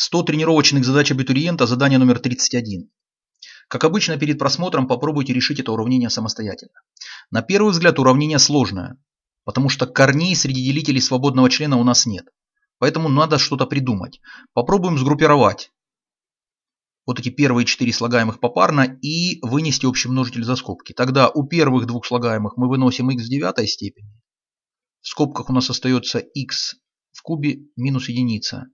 100 тренировочных задач абитуриента, задание номер 31. Как обычно, перед просмотром попробуйте решить это уравнение самостоятельно. На первый взгляд уравнение сложное, потому что корней среди делителей свободного члена у нас нет. Поэтому надо что-то придумать. Попробуем сгруппировать вот эти первые четыре слагаемых попарно и вынести общий множитель за скобки. Тогда у первых двух слагаемых мы выносим x в девятой степени. В скобках у нас остается x в кубе минус единица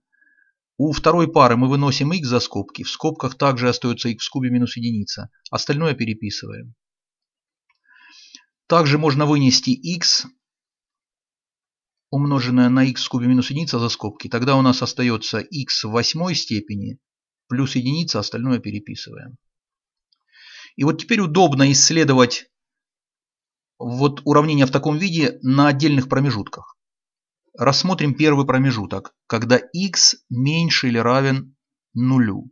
у второй пары мы выносим x за скобки, в скобках также остается x в кубе минус единица, остальное переписываем. Также можно вынести x, умноженное на x в кубе минус единица за скобки, тогда у нас остается x в восьмой степени плюс единица, остальное переписываем. И вот теперь удобно исследовать вот уравнение в таком виде на отдельных промежутках. Рассмотрим первый промежуток, когда x меньше или равен нулю.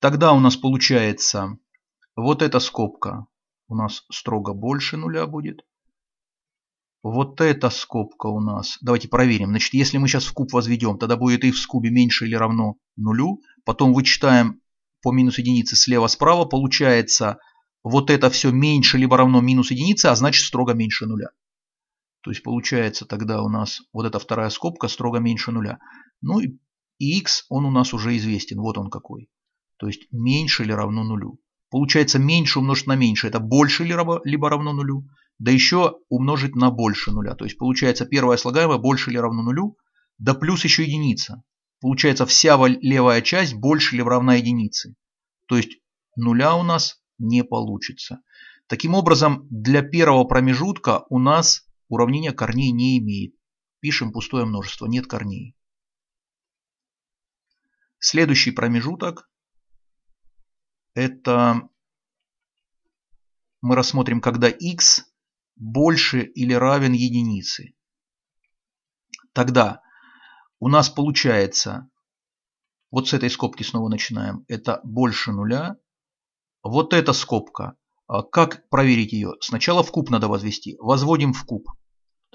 Тогда у нас получается вот эта скобка у нас строго больше нуля будет. Вот эта скобка у нас, давайте проверим. Значит, если мы сейчас в куб возведем, тогда будет и в скобе меньше или равно нулю. Потом вычитаем по минус единице слева-справа, получается вот это все меньше либо равно минус единице, а значит строго меньше нуля. То есть получается тогда у нас вот эта вторая скобка строго меньше нуля. Ну и, и x он у нас уже известен. Вот он какой. То есть меньше или равно нулю. Получается меньше умножить на меньше. Это больше либо равно нулю. Да еще умножить на больше нуля. То есть получается первая слагаемая больше или равно нулю. Да плюс еще единица. Получается вся левая часть больше или равна единице. То есть нуля у нас не получится. Таким образом, для первого промежутка у нас Уравнение корней не имеет. Пишем пустое множество, нет корней. Следующий промежуток – это мы рассмотрим, когда x больше или равен единице. Тогда у нас получается, вот с этой скобки снова начинаем, это больше нуля. Вот эта скобка, а как проверить ее? Сначала в куб надо возвести. Возводим в куб.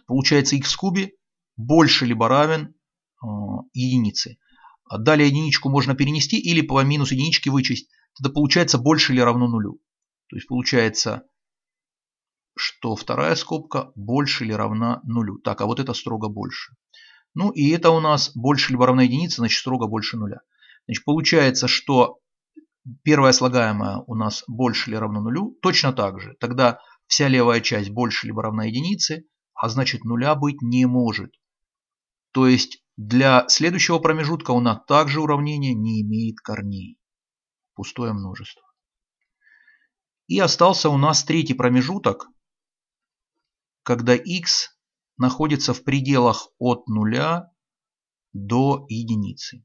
Получается x в кубе больше либо равен э, единице. А далее единичку можно перенести или по минус единички вычесть. Тогда получается больше или равно нулю. То есть получается, что вторая скобка больше или равна нулю. Так, а вот это строго больше. Ну и это у нас больше либо равна единице, значит строго больше нуля. Значит, получается, что первая слагаемая у нас больше или равно нулю. Точно так же. Тогда вся левая часть больше либо равна единице а значит нуля быть не может. То есть для следующего промежутка у нас также уравнение не имеет корней. Пустое множество. И остался у нас третий промежуток, когда x находится в пределах от нуля до единицы.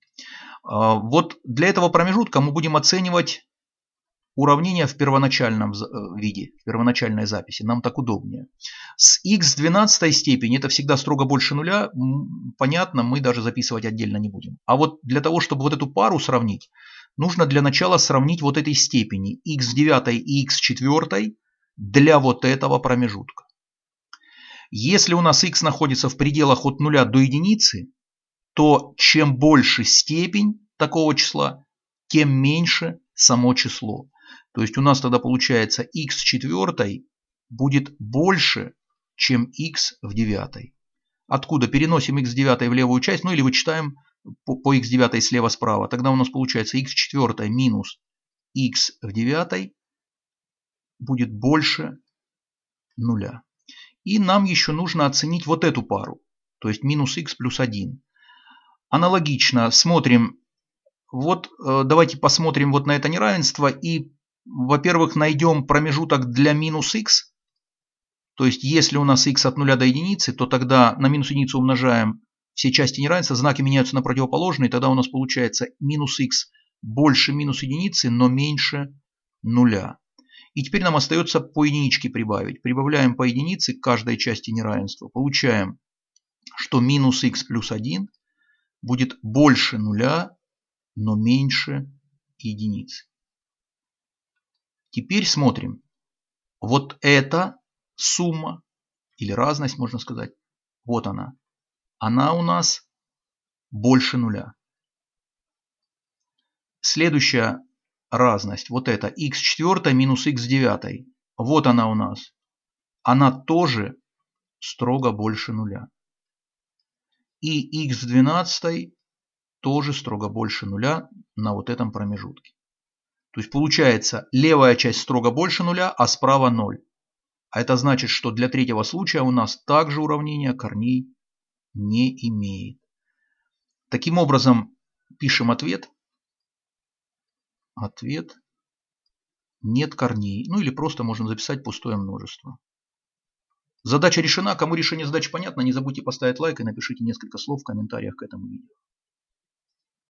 А, вот для этого промежутка мы будем оценивать уравнение в первоначальном э, виде, в первоначальной записи, нам так удобнее. С x в 12 степени, это всегда строго больше нуля, понятно, мы даже записывать отдельно не будем. А вот для того, чтобы вот эту пару сравнить, нужно для начала сравнить вот этой степени x в 9 и x в 4 для вот этого промежутка. Если у нас x находится в пределах от 0 до единицы, то чем больше степень такого числа, тем меньше само число. То есть у нас тогда получается x четвертой будет больше, чем x в девятой. Откуда? Переносим x в девятой в левую часть, ну или вычитаем по, по x девятой слева справа. Тогда у нас получается x четвертой минус x в девятой будет больше нуля. И нам еще нужно оценить вот эту пару, то есть минус x плюс 1. Аналогично смотрим, вот э, давайте посмотрим вот на это неравенство и во-первых, найдем промежуток для минус x. То есть, если у нас x от 0 до единицы, то тогда на минус единицу умножаем все части неравенства, знаки меняются на противоположные, тогда у нас получается минус x больше минус единицы, но меньше нуля. И теперь нам остается по единичке прибавить. Прибавляем по единице к каждой части неравенства. Получаем, что минус x плюс 1 будет больше нуля, но меньше единицы. Теперь смотрим. Вот эта сумма, или разность, можно сказать, вот она. Она у нас больше нуля. Следующая разность, вот эта, x4 минус x9. Вот она у нас. Она тоже строго больше нуля. И x12 тоже строго больше нуля на вот этом промежутке. То есть получается левая часть строго больше нуля, а справа 0. А это значит, что для третьего случая у нас также уравнение корней не имеет. Таким образом, пишем ответ. Ответ нет корней. Ну или просто можно записать пустое множество. Задача решена. Кому решение задачи понятно, не забудьте поставить лайк и напишите несколько слов в комментариях к этому видео.